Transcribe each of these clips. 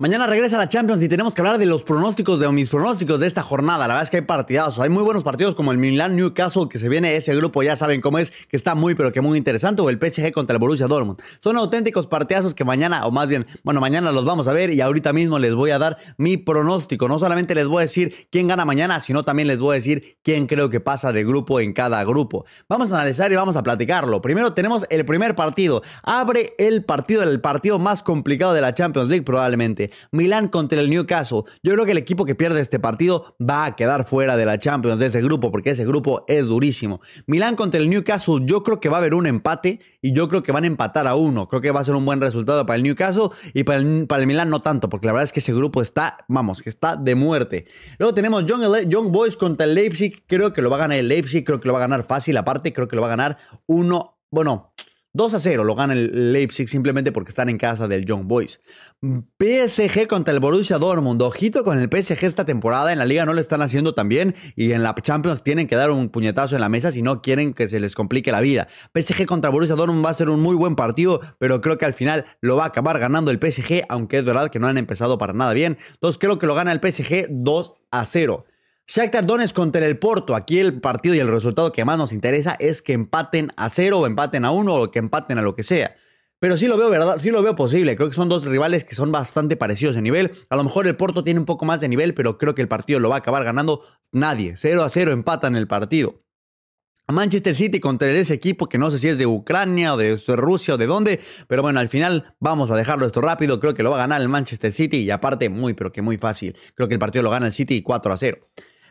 Mañana regresa la Champions y tenemos que hablar de los pronósticos de mis pronósticos de esta jornada. La verdad es que hay partidazos, hay muy buenos partidos como el Milan Newcastle que se viene ese grupo, ya saben cómo es, que está muy pero que muy interesante o el PSG contra el Borussia Dortmund. Son auténticos partidazos que mañana o más bien, bueno, mañana los vamos a ver y ahorita mismo les voy a dar mi pronóstico. No solamente les voy a decir quién gana mañana, sino también les voy a decir quién creo que pasa de grupo en cada grupo. Vamos a analizar y vamos a platicarlo. Primero tenemos el primer partido. Abre el partido, el partido más complicado de la Champions League probablemente. Milán contra el Newcastle. Yo creo que el equipo que pierde este partido va a quedar fuera de la Champions de ese grupo, porque ese grupo es durísimo. Milán contra el Newcastle, yo creo que va a haber un empate y yo creo que van a empatar a uno. Creo que va a ser un buen resultado para el Newcastle y para el, Milán no tanto, porque la verdad es que ese grupo está, vamos, que está de muerte. Luego tenemos Young, Boys contra el Leipzig. Creo que lo va a ganar el Leipzig, creo que lo va a ganar fácil. Aparte, creo que lo va a ganar uno. Bueno, 2 a 0 lo gana el Leipzig simplemente porque están en casa del Young Boys. PSG contra el Borussia Dortmund. Ojito con el PSG esta temporada. En la liga no lo están haciendo tan bien y en la Champions tienen que dar un puñetazo en la mesa si no quieren que se les complique la vida. PSG contra Borussia Dortmund va a ser un muy buen partido, pero creo que al final lo va a acabar ganando el PSG, aunque es verdad que no han empezado para nada bien. Entonces creo que lo gana el PSG 2 a 0. Shakhtar Donetsk contra el Porto. Aquí el partido y el resultado que más nos interesa es que empaten a cero o empaten a uno o que empaten a lo que sea. Pero sí lo veo, ¿verdad? Sí lo veo posible. Creo que son dos rivales que son bastante parecidos de nivel. A lo mejor el Porto tiene un poco más de nivel, pero creo que el partido lo va a acabar ganando nadie. 0 a 0 empatan el partido. Manchester City contra ese equipo que no sé si es de Ucrania o de Rusia o de dónde, pero bueno, al final vamos a dejarlo esto rápido, creo que lo va a ganar el Manchester City y aparte muy, pero que muy fácil, creo que el partido lo gana el City 4 a 0.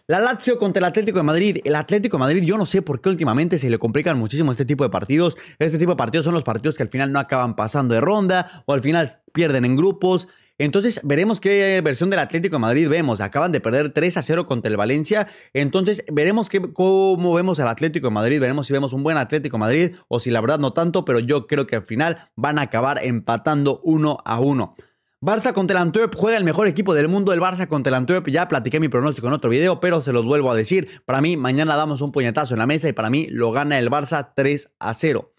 La Lazio contra el Atlético de Madrid. El Atlético de Madrid, yo no sé por qué últimamente se le complican muchísimo este tipo de partidos. Este tipo de partidos son los partidos que al final no acaban pasando de ronda o al final pierden en grupos. Entonces veremos qué versión del Atlético de Madrid vemos. Acaban de perder 3 a 0 contra el Valencia. Entonces veremos cómo vemos al Atlético de Madrid. Veremos si vemos un buen Atlético de Madrid o si la verdad no tanto. Pero yo creo que al final van a acabar empatando 1 a 1. Barça contra el Antwerp juega el mejor equipo del mundo, el Barça contra el Antwerp. Ya platiqué mi pronóstico en otro video, pero se los vuelvo a decir. Para mí, mañana damos un puñetazo en la mesa y para mí lo gana el Barça 3 a 0.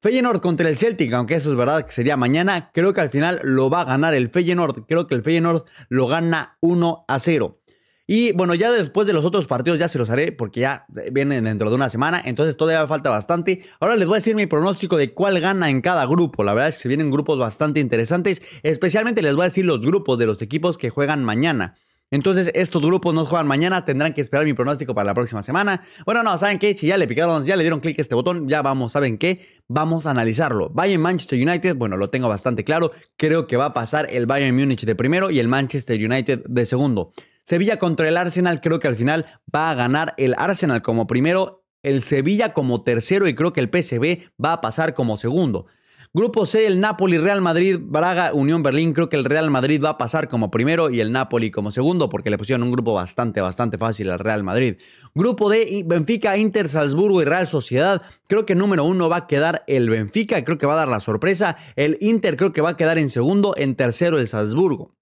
Feyenoord contra el Celtic, aunque eso es verdad que sería mañana, creo que al final lo va a ganar el Feyenoord. Creo que el Feyenoord lo gana 1 a 0. Y bueno, ya después de los otros partidos ya se los haré porque ya vienen dentro de una semana, entonces todavía falta bastante. Ahora les voy a decir mi pronóstico de cuál gana en cada grupo. La verdad es que se vienen grupos bastante interesantes, especialmente les voy a decir los grupos de los equipos que juegan mañana. Entonces, estos grupos no juegan mañana, tendrán que esperar mi pronóstico para la próxima semana. Bueno, no, ¿saben qué? Si ya le picaron, ya le dieron clic a este botón, ya vamos, ¿saben qué? Vamos a analizarlo. Bayern Manchester United, bueno, lo tengo bastante claro. Creo que va a pasar el Bayern Múnich de primero y el Manchester United de segundo. Sevilla contra el Arsenal, creo que al final va a ganar el Arsenal como primero, el Sevilla como tercero y creo que el PSV va a pasar como segundo. Grupo C, el Napoli, Real Madrid, Braga, Unión Berlín. Creo que el Real Madrid va a pasar como primero y el Napoli como segundo, porque le pusieron un grupo bastante, bastante fácil al Real Madrid. Grupo D, Benfica, Inter, Salzburgo y Real Sociedad. Creo que número uno va a quedar el Benfica, creo que va a dar la sorpresa. El Inter creo que va a quedar en segundo, en tercero el Salzburgo.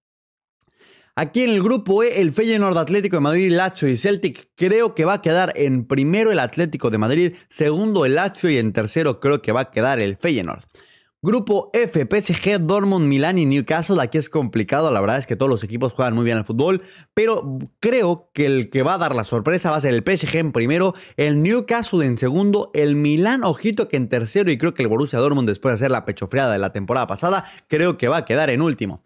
Aquí en el grupo E, el Feyenoord Atlético de Madrid, Lazio y Celtic creo que va a quedar en primero el Atlético de Madrid, segundo el Lazio y en tercero creo que va a quedar el Feyenoord. Grupo F, PSG, Dortmund, Milán y Newcastle. Aquí es complicado, la verdad es que todos los equipos juegan muy bien al fútbol, pero creo que el que va a dar la sorpresa va a ser el PSG en primero, el Newcastle en segundo, el Milán, ojito que en tercero y creo que el Borussia Dortmund después de hacer la pechofriada de la temporada pasada, creo que va a quedar en último.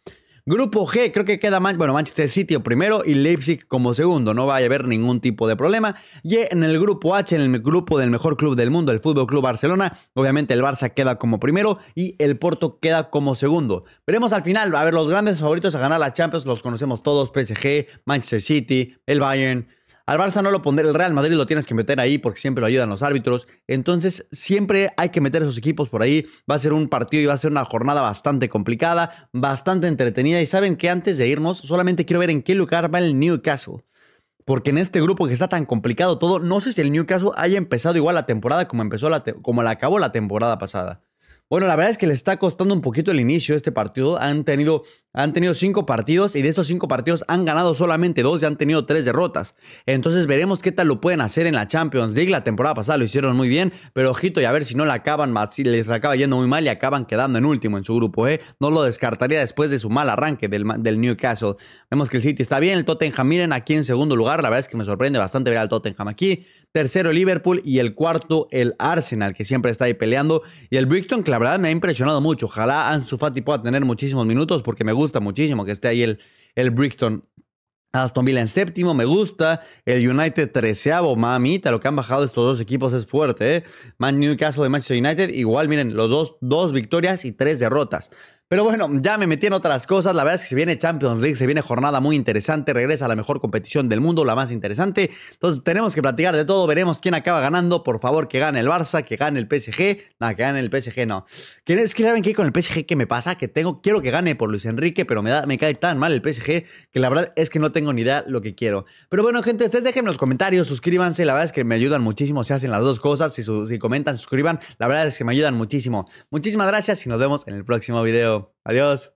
Grupo G, creo que queda bueno, Manchester City primero y Leipzig como segundo. No va a haber ningún tipo de problema. Y en el grupo H, en el grupo del mejor club del mundo, el Fútbol Club Barcelona, obviamente el Barça queda como primero y el Porto queda como segundo. Veremos al final. A ver, los grandes favoritos a ganar la Champions los conocemos todos: PSG, Manchester City, el Bayern. Al Barça no lo pondré, el Real Madrid lo tienes que meter ahí porque siempre lo ayudan los árbitros. Entonces, siempre hay que meter esos equipos por ahí. Va a ser un partido y va a ser una jornada bastante complicada, bastante entretenida. Y saben que antes de irnos, solamente quiero ver en qué lugar va el Newcastle. Porque en este grupo que está tan complicado todo, no sé si el Newcastle haya empezado igual la temporada como empezó como la acabó la temporada pasada. Bueno, la verdad es que les está costando un poquito el inicio de este partido. Han tenido, han tenido cinco partidos y de esos cinco partidos han ganado solamente dos y han tenido tres derrotas. Entonces veremos qué tal lo pueden hacer en la Champions League. La temporada pasada lo hicieron muy bien, pero ojito y a ver si no la acaban, si les acaba yendo muy mal y acaban quedando en último en su grupo. ¿eh? No lo descartaría después de su mal arranque del, del Newcastle. Vemos que el City está bien, el Tottenham miren aquí en segundo lugar. La verdad es que me sorprende bastante ver al Tottenham aquí. Tercero el Liverpool y el cuarto el Arsenal, que siempre está ahí peleando. Y el Brighton, claro verdad me ha impresionado mucho. Ojalá Ansu Fati pueda tener muchísimos minutos porque me gusta muchísimo que esté ahí el, el Brixton. Aston Villa en séptimo, me gusta. El United treceavo, mamita, lo que han bajado estos dos equipos es fuerte. ¿eh? Man Newcastle de Manchester United, igual, miren, los dos, dos victorias y tres derrotas. Pero bueno, ya me metí en otras cosas. La verdad es que se viene Champions League, se viene jornada muy interesante. Regresa a la mejor competición del mundo, la más interesante. Entonces tenemos que platicar de todo. Veremos quién acaba ganando. Por favor, que gane el Barça, que gane el PSG. Nada, que gane el PSG, no. Es que saben que con el PSG, ¿qué me pasa? Que tengo, quiero que gane por Luis Enrique, pero me, da, me cae tan mal el PSG que la verdad es que no tengo ni idea lo que quiero. Pero bueno, gente, ustedes déjenme los comentarios, suscríbanse. La verdad es que me ayudan muchísimo. si hacen las dos cosas. Si, si comentan, suscriban. La verdad es que me ayudan muchísimo. Muchísimas gracias y nos vemos en el próximo video. Adiós.